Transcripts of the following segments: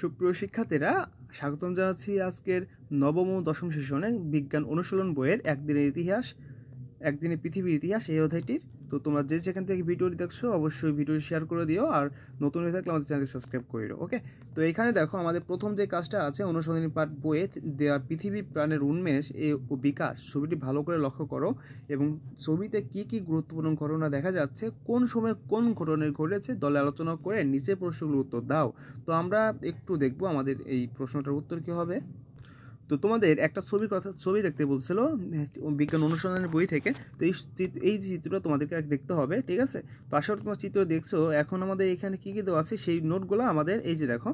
সুপ্রিয় শিক্ষার্থীরা স্বাগতম জানাচ্ছি আজকের নবম ও দশম সেশনে বিজ্ঞান অনুশীলন বইয়ের একদিনের ইতিহাস একদিনে পৃথিবীর ইতিহাস এই অধ্যায়টির তো তোমরা যে যেখান থেকে ভিডিওটি দেখছো অবশ্যই ভিডিও শেয়ার করে দিও আর নতুন হয়ে থাকলে আমাদের চ্যানেলটি সাবস্ক্রাইব দিও ওকে তো এখানে দেখো আমাদের প্রথম যে কাজটা আছে অনুসন্ধানী পাঠ বইয়ে দেওয়া পৃথিবী প্রাণের উন্মেষ এ বিকাশ ছবিটি ভালো করে লক্ষ্য করো এবং ছবিতে কি কি গুরুত্বপূর্ণ ঘটনা দেখা যাচ্ছে কোন সময় কোন ঘটনা ঘটেছে দলে আলোচনা করে নিচে প্রশ্নগুলো উত্তর দাও তো আমরা একটু দেখব আমাদের এই প্রশ্নটার উত্তর কী হবে তো তোমাদের একটা ছবি কথা ছবি দেখতে বলছিল বিজ্ঞান অনুসন্ধানের বই থেকে তো এই এই চিত্রটা তোমাদেরকে দেখতে হবে ঠিক আছে তো আসলে তোমার চিত্র দেখছো এখন আমাদের এখানে কী কী দেওয়া আছে সেই নোটগুলো আমাদের এই যে দেখো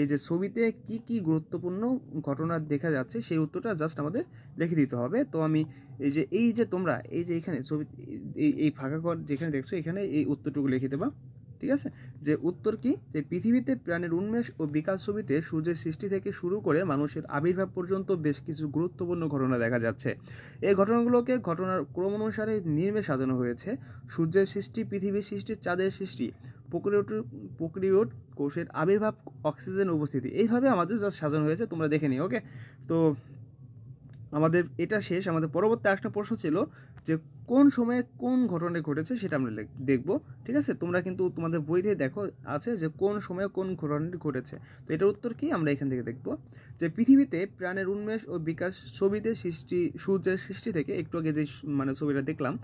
এই যে ছবিতে কি কি গুরুত্বপূর্ণ ঘটনা দেখা যাচ্ছে সেই উত্তরটা জাস্ট আমাদের লিখে দিতে হবে তো আমি এই যে এই যে তোমরা এই যে এখানে ছবি এই এই ফাঁকা ঘর যেখানে দেখছো এখানে এই উত্তরটুকু লিখে দেবা ঠিক আছে যে উত্তর কি যে পৃথিবীতে প্রাণের উন্মেষ ও বিকাশ ছবিতে সূর্যের সৃষ্টি থেকে শুরু করে মানুষের আবির্ভাব পর্যন্ত বেশ কিছু গুরুত্বপূর্ণ ঘটনা দেখা যাচ্ছে এই ঘটনাগুলোকে ঘটনার ক্রম অনুসারে নির্মে সাজানো হয়েছে সূর্যের সৃষ্টি পৃথিবীর সৃষ্টি চাঁদের সৃষ্টি প্রক্রিয়ট প্রক্রিয়ট কোষের আবির্ভাব অক্সিজেন উপস্থিতি এইভাবে আমাদের যা সাজানো হয়েছে তোমরা দেখে নিও ওকে তো আমাদের এটা শেষ আমাদের পরবর্তী একটা প্রশ্ন ছিল যে কোন সময়ে কোন ঘটনা ঘটেছে সেটা আমরা দেখব ঠিক আছে তোমরা কিন্তু তোমাদের দিয়ে দেখো আছে যে কোন সময়ে কোন ঘটনাটি ঘটেছে তো এটার উত্তর কি আমরা এখান থেকে দেখব যে পৃথিবীতে প্রাণের উন্মেষ ও বিকাশ ছবিতে সৃষ্টি সূর্যের সৃষ্টি থেকে একটু আগে যে মানে ছবিটা দেখলাম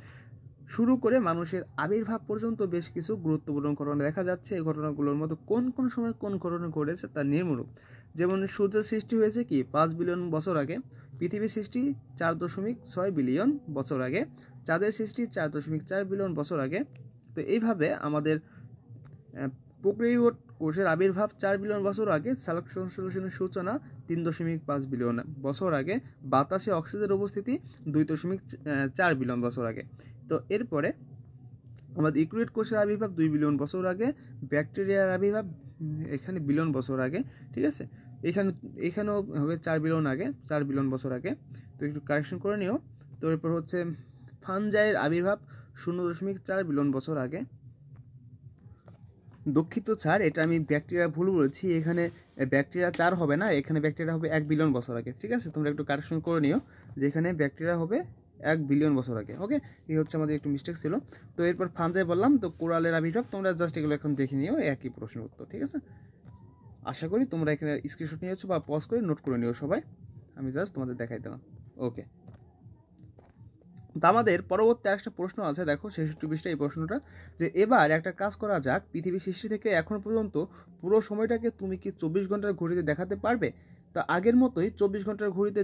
শুরু করে মানুষের আবির্ভাব পর্যন্ত বেশ কিছু গুরুত্বপূর্ণ ঘটনা দেখা যাচ্ছে এই ঘটনাগুলোর মতো কোন কোন সময় কোন ঘটনা ঘটেছে তা নির্মূলক যেমন সূর্যের সৃষ্টি হয়েছে কি পাঁচ বিলিয়ন বছর আগে পৃথিবীর সৃষ্টি চার দশমিক ছয় বিলিয়ন বছর আগে চাঁদের সৃষ্টি চার দশমিক চার বিলিয়ন বছর আগে তো এইভাবে আমাদের প্রক্রিয়ট কোষের আবির্ভাব চার বিলিয়ন বছর আগে সালক সংশ্লেষণের সূচনা তিন দশমিক পাঁচ বিলিয়ন বছর আগে বাতাসে অক্সিজেন উপস্থিতি দুই দশমিক চার বিলিয়ন বছর আগে তো এরপরে আমাদের ইকুয়েট কোষের আবির্ভাব দুই বিলিয়ন বছর আগে ব্যাকটেরিয়ার আবির্ভাব এখানে বিলিয়ন বছর আগে ঠিক আছে এখানে এখানেও হবে চার বিলিয়ন আগে চার বিলিয়ন বছর আগে তো একটু কারেকশন করে নিও তো এরপর হচ্ছে ফানজাইয়ের আবির্ভাব শূন্য দশমিক চার বিলিয়ন বছর আগে দুঃখিত স্যার এটা আমি ব্যাকটেরিয়া ভুল বলেছি এখানে ব্যাকটেরিয়া চার হবে না এখানে ব্যাকটেরিয়া হবে এক বিলিয়ন বছর আগে ঠিক আছে তোমরা একটু কারেকশন করে নিও যে এখানে ব্যাকটেরিয়া হবে এক বিলিয়ন বছর আগে ওকে এই হচ্ছে আমাদের একটু মিস্টেক ছিল তো এরপর ফানজাই বললাম তো কোরালের আবির্ভাব তোমরা জাস্ট এগুলো এখন দেখে নিও একই প্রশ্ন উত্তর ঠিক আছে আশা করি তোমরা এখানে স্ক্রিনশট নিয়েছো বা পজ করে নোট করে নিও সবাই আমি জাস্ট তোমাদের দেখাই দিলাম ওকে তো আমাদের পরবর্তী একটা প্রশ্ন আছে দেখো ছেষট্টি পৃষ্ঠা এই প্রশ্নটা যে এবার একটা কাজ করা যাক পৃথিবীর সৃষ্টি থেকে এখন পর্যন্ত পুরো সময়টাকে তুমি কি চব্বিশ ঘন্টার ঘড়িতে দেখাতে পারবে তা আগের মতোই চব্বিশ ঘন্টার ঘড়িতে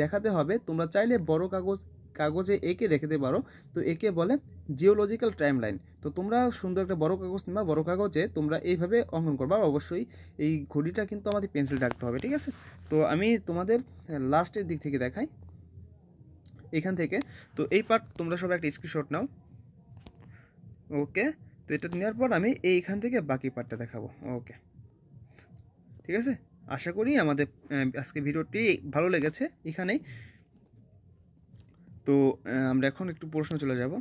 দেখাতে হবে তোমরা চাইলে বড় কাগজ কাগজে একে দেখাতে পারো তো একে বলে জিওলজিক্যাল টাইম লাইন তো তোমরা সুন্দর একটা বড় কাগজ কিংবা বড় কাগজে তোমরা এইভাবে অঙ্কন করবা অবশ্যই এই ঘড়িটা কিন্তু আমাদের পেন্সিল রাখতে হবে ঠিক আছে তো আমি তোমাদের লাস্টের দিক থেকে দেখাই এখান থেকে তো এই পার্ট তোমরা সব একটা স্ক্রিনশট নাও ওকে তো এটা নেওয়ার পর আমি এইখান থেকে বাকি পার্টটা দেখাবো ওকে ঠিক আছে আশা করি আমাদের আজকে ভিডিওটি ভালো লেগেছে এখানেই তো আমরা এখন একটু প্রশ্ন চলে যাব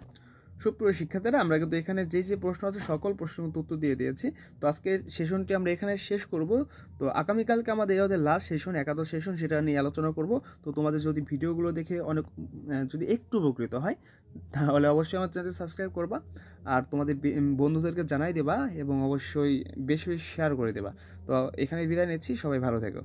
সুপ্রিয় শিক্ষার্থীরা আমরা কিন্তু এখানে যে যে প্রশ্ন আছে সকল প্রশ্নের কিন্তু উত্তর দিয়ে দিয়েছি তো আজকে সেশনটি আমরা এখানে শেষ করব তো আগামীকালকে আমাদের আমাদের লাস্ট সেশন একাদশ সেশন সেটা নিয়ে আলোচনা করব তো তোমাদের যদি ভিডিওগুলো দেখে অনেক যদি একটু উপকৃত হয় তাহলে অবশ্যই আমার চ্যানেল সাবস্ক্রাইব করবা আর তোমাদের বন্ধুদেরকে জানাই দেবা এবং অবশ্যই বেশি বেশি শেয়ার করে দেবা তো এখানে বিদায় নিচ্ছি সবাই ভালো থেকো